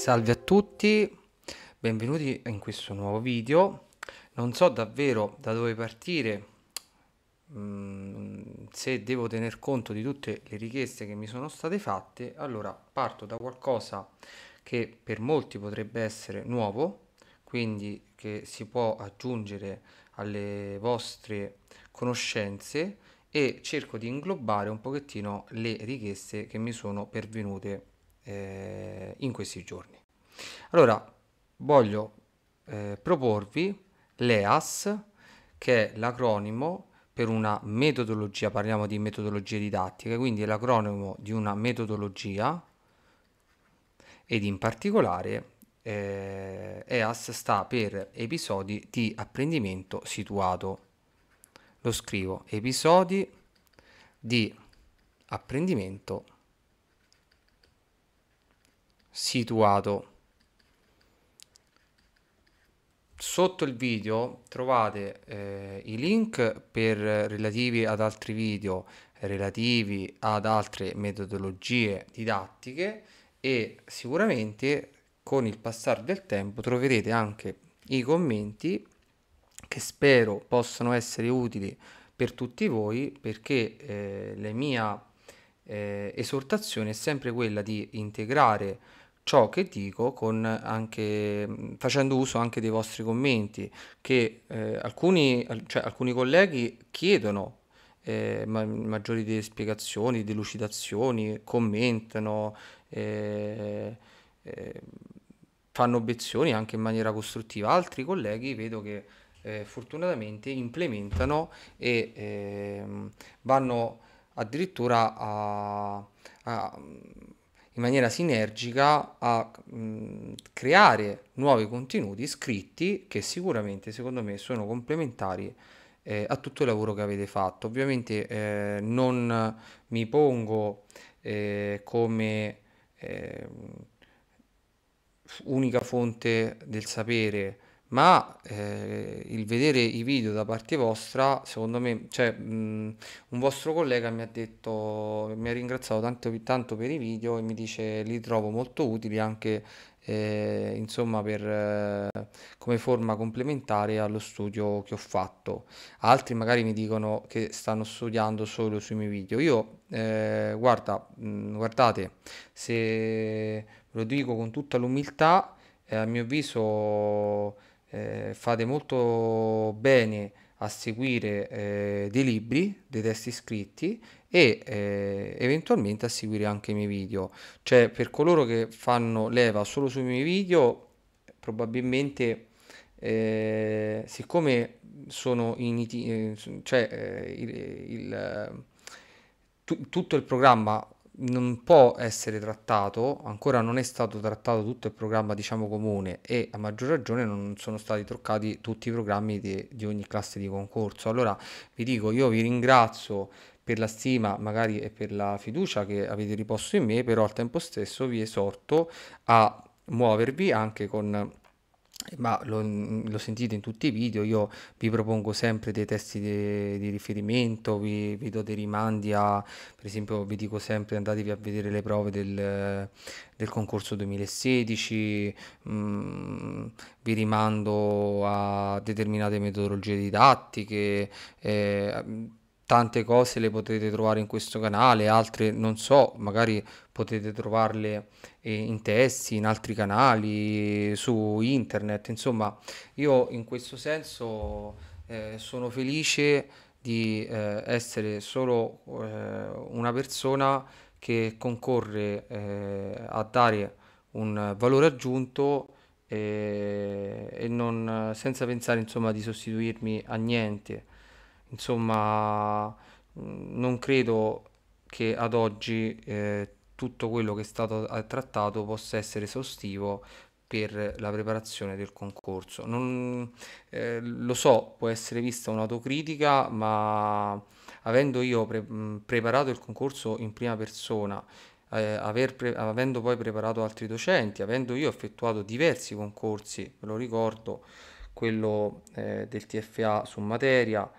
Salve a tutti, benvenuti in questo nuovo video. Non so davvero da dove partire, mm, se devo tener conto di tutte le richieste che mi sono state fatte, allora parto da qualcosa che per molti potrebbe essere nuovo, quindi che si può aggiungere alle vostre conoscenze e cerco di inglobare un pochettino le richieste che mi sono pervenute eh, in questi giorni. Allora, voglio eh, proporvi l'EAS, che è l'acronimo per una metodologia, parliamo di metodologie didattiche, quindi è l'acronimo di una metodologia ed in particolare eh, EAS sta per episodi di apprendimento situato. Lo scrivo episodi di apprendimento situato situato. Sotto il video trovate eh, i link per, eh, relativi ad altri video, relativi ad altre metodologie didattiche e sicuramente con il passare del tempo troverete anche i commenti che spero possano essere utili per tutti voi perché eh, la mia eh, esortazione è sempre quella di integrare ciò che dico con anche, facendo uso anche dei vostri commenti, che eh, alcuni, cioè, alcuni colleghi chiedono eh, ma, maggiori spiegazioni, delucidazioni, commentano, eh, eh fanno obiezioni anche in maniera costruttiva. Altri colleghi vedo che eh, fortunatamente implementano e ehm, vanno addirittura a, a in maniera sinergica a mh, creare nuovi contenuti scritti che sicuramente secondo me sono complementari eh, a tutto il lavoro che avete fatto. Ovviamente eh, non mi pongo eh, come ehm, unica fonte del sapere ma eh, il vedere i video da parte vostra, secondo me, cioè mh, un vostro collega mi ha detto, mi ha ringraziato tanto, tanto per i video e mi dice li trovo molto utili anche eh, insomma per, eh, come forma complementare allo studio che ho fatto. Altri magari mi dicono che stanno studiando solo sui miei video. Io, eh, guarda, mh, guardate, se lo dico con tutta l'umiltà, eh, a mio avviso eh, fate molto bene a seguire eh, dei libri, dei testi scritti e eh, eventualmente a seguire anche i miei video. Cioè per coloro che fanno leva solo sui miei video, probabilmente eh, siccome sono in eh, cioè, eh, il, il tutto il programma non può essere trattato, ancora non è stato trattato tutto il programma diciamo comune e a maggior ragione non sono stati truccati tutti i programmi di, di ogni classe di concorso. Allora vi dico, io vi ringrazio per la stima magari e per la fiducia che avete riposto in me, però al tempo stesso vi esorto a muovervi anche con eh, ma lo, mm, lo, sentite in tutti i video, io vi propongo sempre dei testi di, di riferimento, vi, vi, do dei rimandi a, per esempio vi dico sempre andatevi a vedere le prove del, del concorso 2016, mm, vi rimando a determinate metodologie didattiche, eh, tante cose le potete trovare in questo canale, altre non so, magari potete trovarle eh, in testi, in altri canali, su internet, insomma io in questo senso eh, sono felice di eh, essere solo eh, una persona che concorre eh, a dare un valore aggiunto e, eh, e non, senza pensare insomma di sostituirmi a niente insomma non credo che ad oggi eh, tutto quello che è stato eh, trattato possa essere esaustivo per la preparazione del concorso. Non, eh, lo so, può essere vista un'autocritica, ma avendo io pre- preparato il concorso in prima persona, eh, pre- avendo poi preparato altri docenti, avendo io effettuato diversi concorsi, ve lo ricordo, quello eh, del TFA su materia,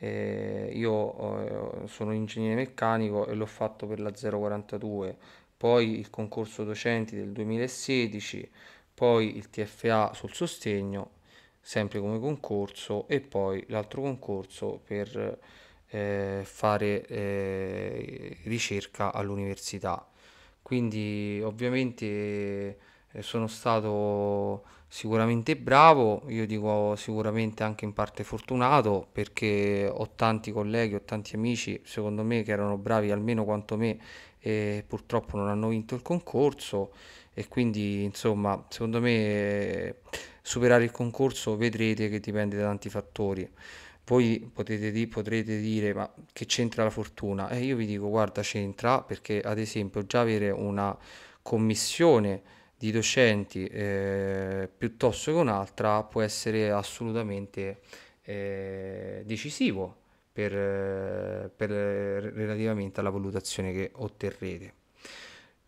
eh, io eh, sono ingegnere meccanico e l'ho fatto per la 042, poi il concorso docenti del 2016, poi il TFA sul sostegno, sempre come concorso, e poi l'altro concorso per eh, fare eh, ricerca all'università. Quindi ovviamente sono stato sicuramente bravo, io dico sicuramente anche in parte fortunato perché ho tanti colleghi, ho tanti amici secondo me che erano bravi almeno quanto me e purtroppo non hanno vinto il concorso e quindi insomma secondo me superare il concorso vedrete che dipende da tanti fattori. Voi potete di, potrete dire ma che c'entra la fortuna? E eh, io vi dico guarda c'entra perché ad esempio già avere una commissione di docenti eh, piuttosto che un'altra può essere assolutamente eh, decisivo per, eh, per, eh, relativamente alla valutazione che otterrete.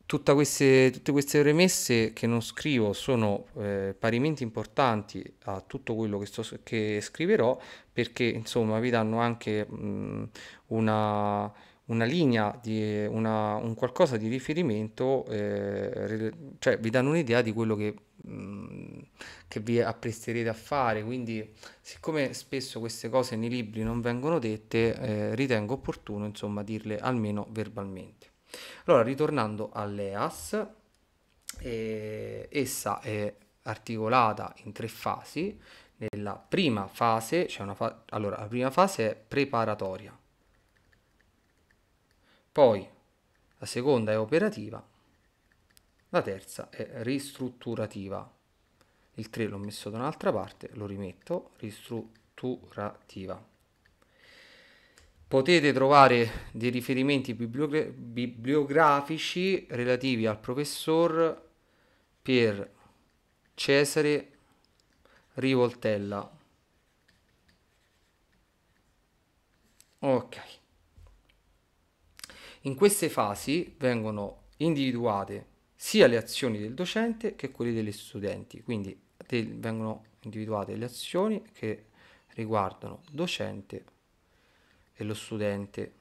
Queste, tutte queste premesse che non scrivo sono eh, parimenti importanti a tutto quello che, sto, che scriverò perché insomma vi danno anche mh, mm, una una linea, di una, un qualcosa di riferimento, eh, cioè vi danno un'idea di quello che, mh, mm, che, vi appresterete a fare. Quindi, siccome spesso queste cose nei libri non vengono dette, eh, ritengo opportuno insomma dirle almeno verbalmente. Allora, ritornando all'EAS, eh, essa è articolata in tre fasi. Nella prima fase, cioè fa- allora, la prima fase è preparatoria poi la seconda è operativa, la terza è ristrutturativa. Il 3 l'ho messo da un'altra parte, lo rimetto, ristrutturativa. Potete trovare dei riferimenti bibliografici relativi al professor Pier Cesare Rivoltella. Ok. In queste fasi vengono individuate sia le azioni del docente che quelle degli studenti, quindi del, vengono individuate le azioni che riguardano docente e lo studente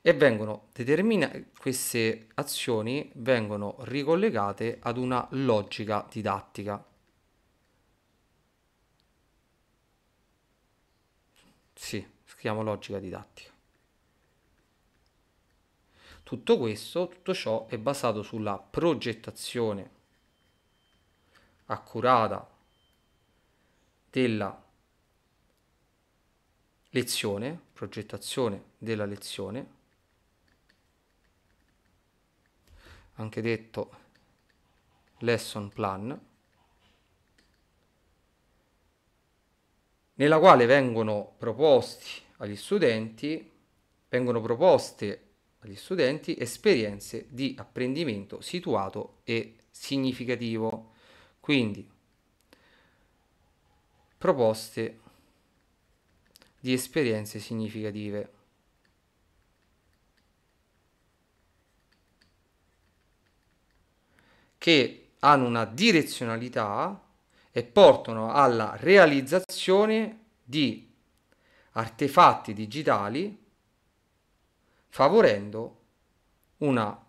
e vengono determinate queste azioni vengono ricollegate ad una logica didattica sì scriviamo logica didattica. Tutto questo, tutto ciò è basato sulla progettazione accurata della lezione, progettazione della lezione, anche detto lesson plan, nella quale vengono proposti agli studenti, vengono proposte agli studenti esperienze di apprendimento situato e significativo. Quindi proposte di esperienze significative. che hanno una direzionalità e portano alla realizzazione di artefatti digitali favorendo una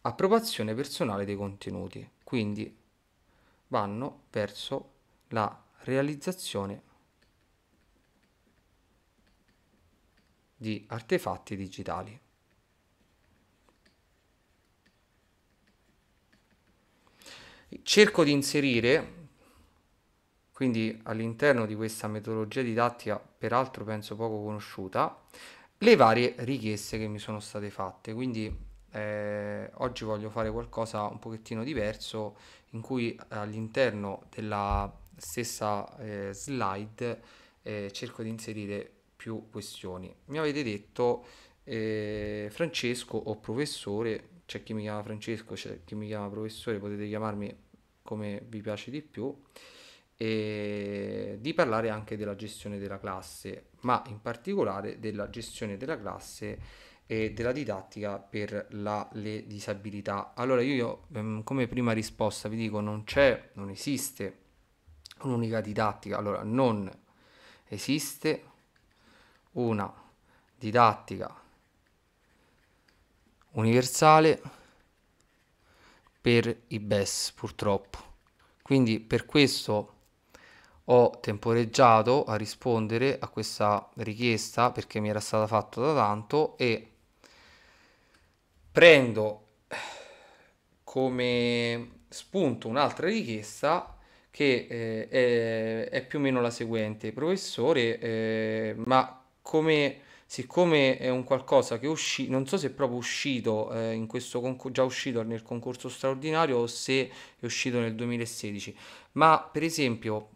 approvazione personale dei contenuti. Quindi vanno verso la realizzazione di artefatti digitali. Cerco di inserire quindi all'interno di questa metodologia didattica, peraltro penso poco conosciuta, le varie richieste che mi sono state fatte. Quindi eh, oggi voglio fare qualcosa un pochettino diverso in cui eh, all'interno della stessa eh, slide eh, cerco di inserire più questioni. Mi avete detto eh, Francesco o professore, c'è chi mi chiama Francesco, c'è chi mi chiama professore, potete chiamarmi come vi piace di più e di parlare anche della gestione della classe, ma in particolare della gestione della classe e della didattica per la, le disabilità. Allora io ehm, come prima risposta vi dico non c'è, non esiste un'unica didattica, allora non esiste una didattica universale per i BES purtroppo. Quindi per questo ho temporeggiato a rispondere a questa richiesta perché mi era stata fatta da tanto e prendo come spunto un'altra richiesta che eh, è, è, più o meno la seguente professore eh, ma come siccome è un qualcosa che è non so se è proprio uscito eh, in questo concorso già uscito nel concorso straordinario o se è uscito nel 2016, ma per esempio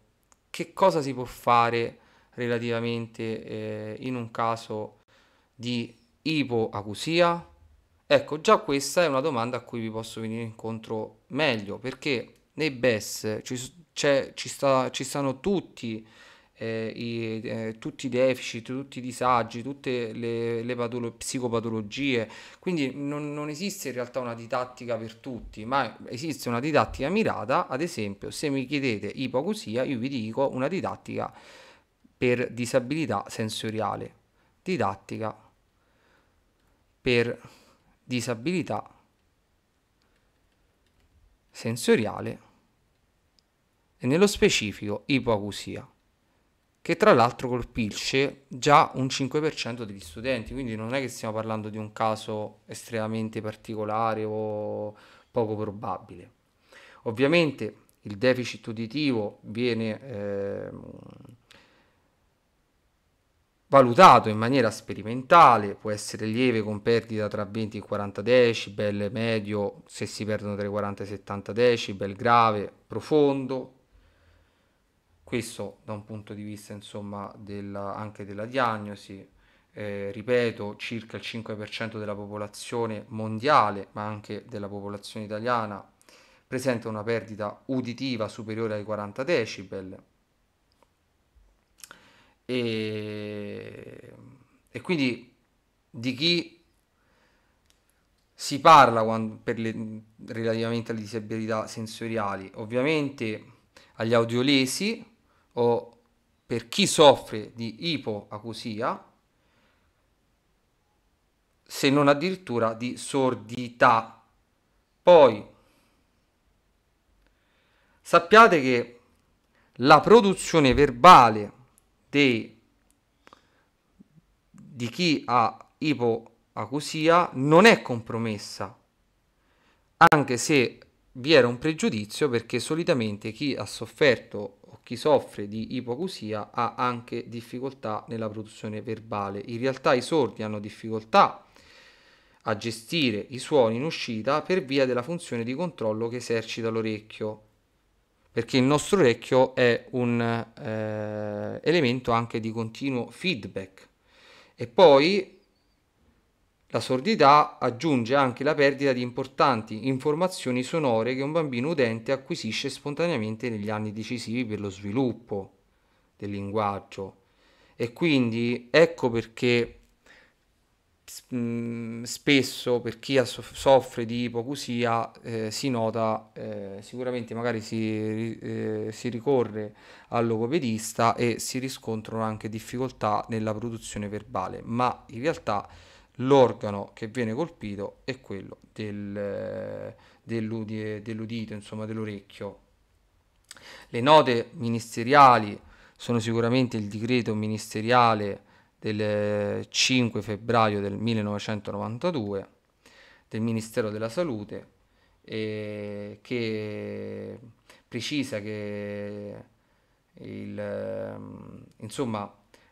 che cosa si può fare relativamente eh, in un caso di ipoacusia? Ecco, già questa è una domanda a cui vi posso venire incontro meglio, perché nei BES ci, ci, sta, ci stanno tutti eh, i, eh, tutti i deficit, tutti i disagi, tutte le, le patolo- psicopatologie. Quindi non, non, esiste in realtà una didattica per tutti, ma esiste una didattica mirata. Ad esempio, se mi chiedete ipocusia, io vi dico una didattica per disabilità sensoriale, didattica per disabilità sensoriale e nello specifico ipoacusia che tra l'altro colpisce già un 5% degli studenti, quindi non è che stiamo parlando di un caso estremamente particolare o poco probabile. Ovviamente il deficit uditivo viene eh, valutato in maniera sperimentale, può essere lieve con perdita tra 20 e 40 decibel, medio se si perdono tra i 40 e i 70 decibel, grave, profondo, questo da un punto di vista insomma della, anche della diagnosi, eh, ripeto, circa il 5% della popolazione mondiale, ma anche della popolazione italiana, presenta una perdita uditiva superiore ai 40 decibel. E, e quindi di chi si parla quando, le, relativamente alle disabilità sensoriali? Ovviamente agli audiolesi, o per chi soffre di ipoacusia, se non addirittura di sordità. Poi sappiate che la produzione verbale dei, di chi ha ipoacusia non è compromessa, anche se vi era un pregiudizio perché solitamente chi ha sofferto chi soffre di ipoacusia ha anche difficoltà nella produzione verbale. In realtà i sordi hanno difficoltà a gestire i suoni in uscita per via della funzione di controllo che esercita l'orecchio, perché il nostro orecchio è un eh, elemento anche di continuo feedback. E poi la sordità aggiunge anche la perdita di importanti informazioni sonore che un bambino udente acquisisce spontaneamente negli anni decisivi per lo sviluppo del linguaggio. E quindi ecco perché mm, spesso per chi soffre di ipocusia eh, si nota eh, sicuramente magari si, eh, si, ricorre al logopedista e si riscontrano anche difficoltà nella produzione verbale ma in realtà l'organo che viene colpito è quello del, dell'udi, dell'udito, insomma dell'orecchio. Le note ministeriali sono sicuramente il decreto ministeriale del 5 febbraio del 1992 del Ministero della Salute eh, che precisa che il, insomma,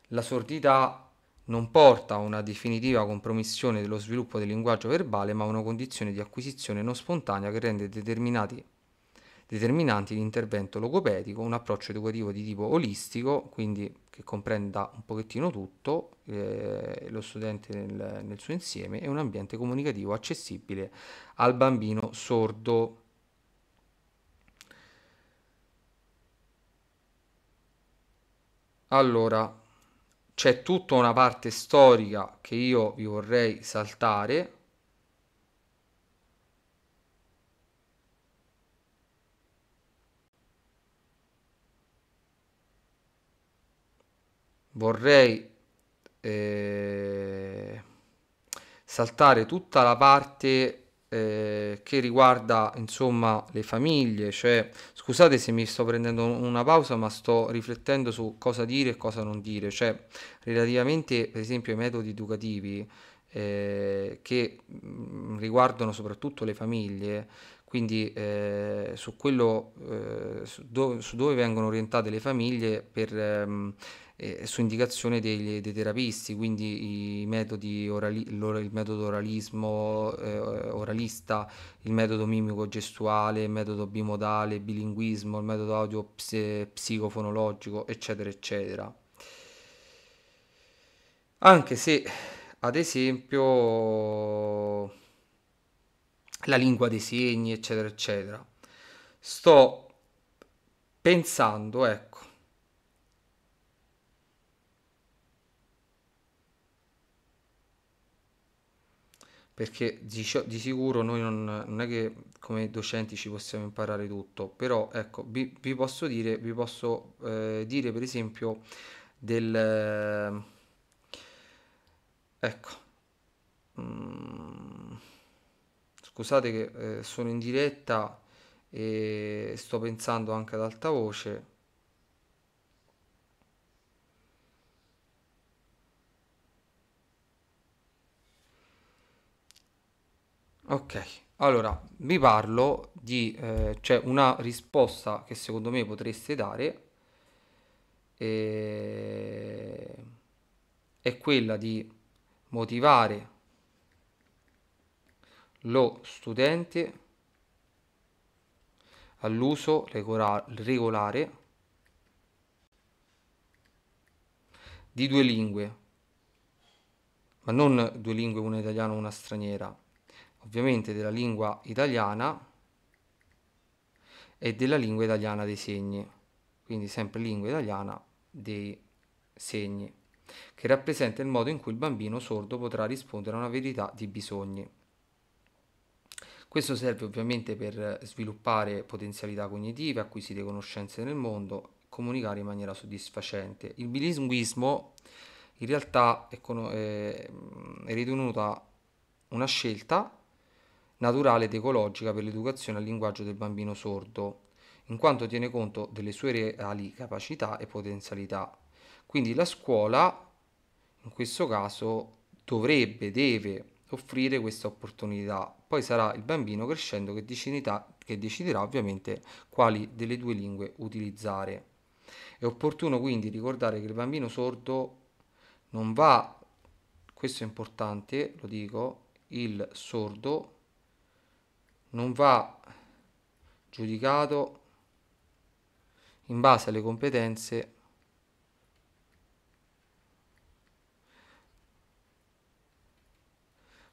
la sordità non porta a una definitiva compromissione dello sviluppo del linguaggio verbale, ma a una condizione di acquisizione non spontanea che rende determinanti l'intervento logopedico, un approccio educativo di tipo olistico, quindi che comprenda un pochettino tutto, eh, lo studente nel, nel suo insieme, e un ambiente comunicativo accessibile al bambino sordo. Allora, c'è tutta una parte storica che io vi vorrei saltare vorrei eh, saltare tutta la parte eh, che riguarda insomma le famiglie, cioè scusate se mi sto prendendo una pausa ma sto riflettendo su cosa dire e cosa non dire, cioè relativamente per esempio ai metodi educativi eh, che mh, mm, riguardano soprattutto le famiglie, quindi eh, su quello eh, su, do- su, dove vengono orientate le famiglie per ehm, su indicazione dei, dei, terapisti, quindi i metodi orali, il metodo oralismo, eh, oralista, il metodo mimico gestuale, il metodo bimodale, bilinguismo, il metodo audio psicofonologico, eccetera, eccetera. Anche se, ad esempio, la lingua dei segni, eccetera, eccetera. Sto pensando, ecco, perché di, di sicuro noi non, non, è che come docenti ci possiamo imparare tutto, però ecco, vi, vi posso dire, vi posso eh, dire per esempio del... Eh, ecco, mm, scusate che eh, sono in diretta e sto pensando anche ad alta voce Ok, allora vi parlo di eh, c'è cioè una risposta che secondo me potreste dare eh, è quella di motivare lo studente all'uso regolare di due lingue, ma non due lingue, una italiana e una straniera, ovviamente della lingua italiana e della lingua italiana dei segni, quindi sempre lingua italiana dei segni, che rappresenta il modo in cui il bambino sordo potrà rispondere a una verità di bisogni. Questo serve ovviamente per sviluppare potenzialità cognitive, acquisire conoscenze nel mondo, comunicare in maniera soddisfacente. Il bilinguismo in realtà è, ritenuta una scelta naturale ed ecologica per l'educazione al linguaggio del bambino sordo, in quanto tiene conto delle sue reali capacità e potenzialità. Quindi la scuola, in questo caso, dovrebbe, deve offrire questa opportunità. Poi sarà il bambino crescendo che deciderà, che deciderà ovviamente quali delle due lingue utilizzare. È opportuno quindi ricordare che il bambino sordo non va, questo è importante, lo dico, il sordo non va giudicato in base alle competenze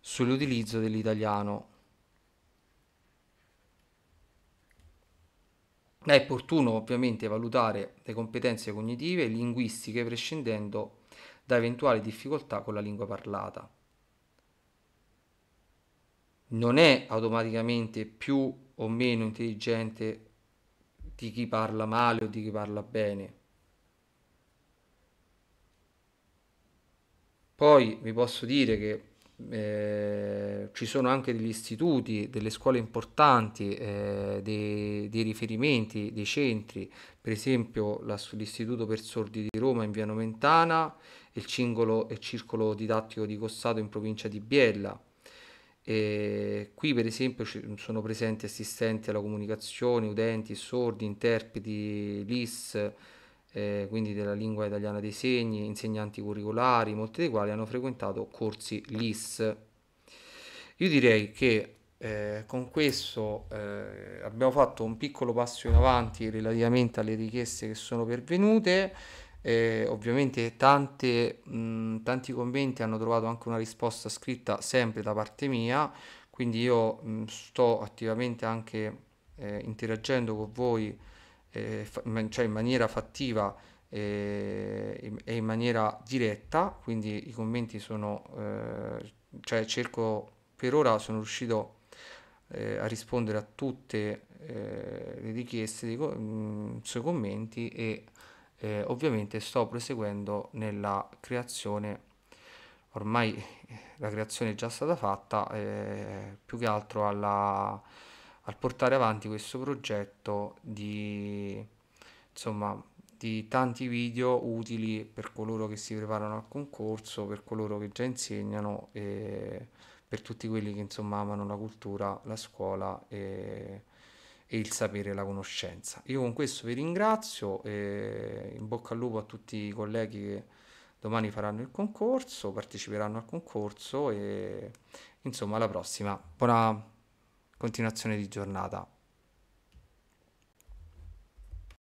sull'utilizzo dell'italiano. È opportuno ovviamente valutare le competenze cognitive e linguistiche prescindendo da eventuali difficoltà con la lingua parlata non è automaticamente più o meno intelligente di chi parla male o di chi parla bene. Poi vi posso dire che eh, ci sono anche degli istituti, delle scuole importanti, eh, dei, dei, riferimenti, dei centri, per esempio la, l'Istituto per Sordi di Roma in Via Nomentana il, cingolo, il Circolo Didattico di Cossato in provincia di Biella e ehm, qui per esempio sono presenti assistenti alla comunicazione, udenti, sordi, interpreti, LIS, eh, quindi della lingua italiana dei segni, insegnanti curricolari, molti dei quali hanno frequentato corsi LIS. Io direi che eh, con questo eh, abbiamo fatto un piccolo passo in avanti relativamente alle richieste che sono pervenute. Eh, ovviamente tante, mh, tanti commenti hanno trovato anche una risposta scritta sempre da parte mia, quindi io mh, sto attivamente anche eh, interagendo con voi eh, fa- man- cioè in maniera fattiva eh, e in maniera diretta, quindi i commenti sono, eh, cioè cerco per ora sono riuscito eh, a rispondere a tutte le richieste co- mh, sui commenti e eh, ovviamente sto proseguendo nella creazione ormai eh, la creazione è già stata fatta eh, più che altro alla, al portare avanti questo progetto di insomma di tanti video utili per coloro che si preparano al concorso per coloro che già insegnano e per tutti quelli che insomma amano la cultura la scuola e e il sapere e la conoscenza. Io con questo vi ringrazio e in bocca al lupo a tutti i colleghi che domani faranno il concorso, parteciperanno al concorso e insomma alla prossima. Buona continuazione di giornata.